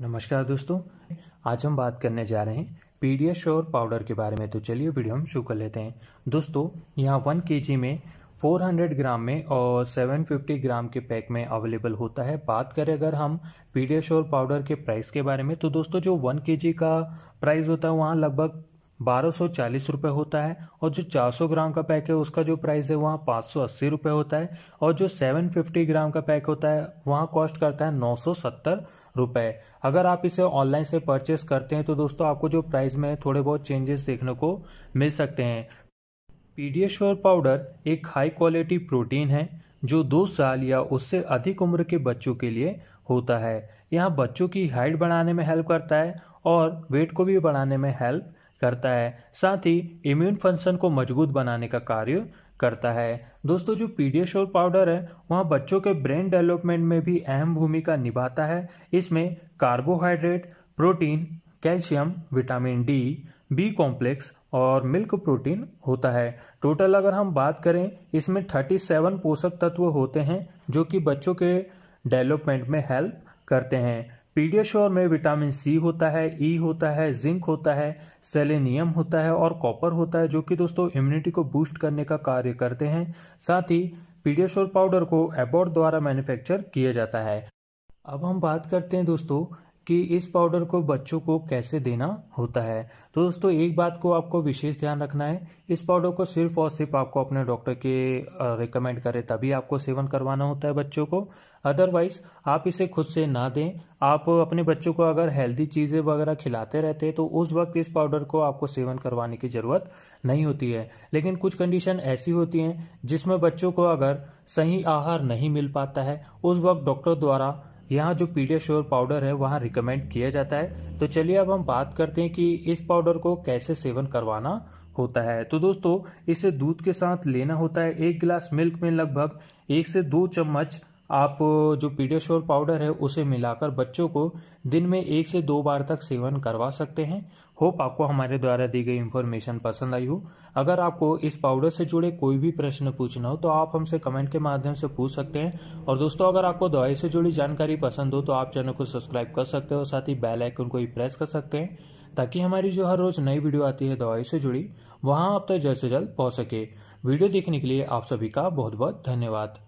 नमस्कार दोस्तों आज हम बात करने जा रहे हैं पीडिया श्योर पाउडर के बारे में तो चलिए वीडियो हम शुरू कर लेते हैं दोस्तों यहाँ वन के में 400 ग्राम में और 750 ग्राम के पैक में अवेलेबल होता है बात करें अगर हम श्योर पाउडर के प्राइस के बारे में तो दोस्तों जो वन के का प्राइस होता है वहाँ लगभग बारह सौ चालीस होता है और जो चार सौ ग्राम का पैक है उसका जो प्राइस है वहाँ पाँच सौ अस्सी होता है और जो सेवन फिफ्टी ग्राम का पैक होता है वहाँ कॉस्ट करता है नौ सौ सत्तर रुपये अगर आप इसे ऑनलाइन से परचेस करते हैं तो दोस्तों आपको जो प्राइस में थोड़े बहुत चेंजेस देखने को मिल सकते हैं पीडियाश्योर पाउडर एक हाई क्वालिटी प्रोटीन है जो दो साल या उससे अधिक उम्र के बच्चों के लिए होता है यह बच्चों की हाइट बढ़ाने में हेल्प करता है और वेट को भी बढ़ाने में हेल्प करता है साथ ही इम्यून फंक्शन को मजबूत बनाने का कार्य करता है दोस्तों जो पीडियाश्योर पाउडर है वह बच्चों के ब्रेन डेवलपमेंट में भी अहम भूमिका निभाता है इसमें carbohydrate protein calcium vitamin D B complex और मिल्क प्रोटीन होता है टोटल अगर हम बात करें इसमें थर्टी सेवन पोषक तत्व होते हैं जो कि बच्चों के डेवलपमेंट में हेल्प करते हैं पीडियाश्योर में विटामिन सी होता है ई e होता है जिंक होता है सेलेनियम होता है और कॉपर होता है जो कि दोस्तों इम्यूनिटी को बूस्ट करने का कार्य करते हैं साथ ही पीडियाश्योर पाउडर को एबॉर्ड द्वारा मैन्युफैक्चर किया जाता है अब हम बात करते हैं दोस्तों कि इस पाउडर को बच्चों को कैसे देना होता है तो दोस्तों एक बात को आपको विशेष ध्यान रखना है इस पाउडर को सिर्फ और सिर्फ आपको अपने डॉक्टर के रिकमेंड करें तभी आपको सेवन करवाना होता है बच्चों को अदरवाइज आप इसे खुद से ना दें आप अपने बच्चों को अगर हेल्दी चीज़ें वगैरह खिलाते रहते हैं तो उस वक्त इस पाउडर को आपको सेवन करवाने की ज़रूरत नहीं होती है लेकिन कुछ कंडीशन ऐसी होती हैं जिसमें बच्चों को अगर सही आहार नहीं मिल पाता है उस वक्त डॉक्टर द्वारा यहाँ जो पीडियाश्योर पाउडर है वहाँ रिकमेंड किया जाता है तो चलिए अब हम बात करते हैं कि इस पाउडर को कैसे सेवन करवाना होता है तो दोस्तों इसे दूध के साथ लेना होता है एक गिलास मिल्क में लगभग एक से दो चम्मच आप जो पीडियाश्योर पाउडर है उसे मिलाकर बच्चों को दिन में एक से दो बार तक सेवन करवा सकते हैं होप आपको हमारे द्वारा दी गई इन्फॉर्मेशन पसंद आई हो अगर आपको इस पाउडर से जुड़े कोई भी प्रश्न पूछना हो तो आप हमसे कमेंट के माध्यम से पूछ सकते हैं और दोस्तों अगर आपको दवाई से जुड़ी जानकारी पसंद हो तो आप चैनल को सब्सक्राइब कर सकते हो साथ ही बेल आइकन को ही प्रेस कर सकते हैं ताकि हमारी जो हर रोज नई वीडियो आती है दवाई से जुड़ी वहाँ आप तक जल्द से जल्द पहुँच सके वीडियो देखने के लिए आप सभी का बहुत बहुत धन्यवाद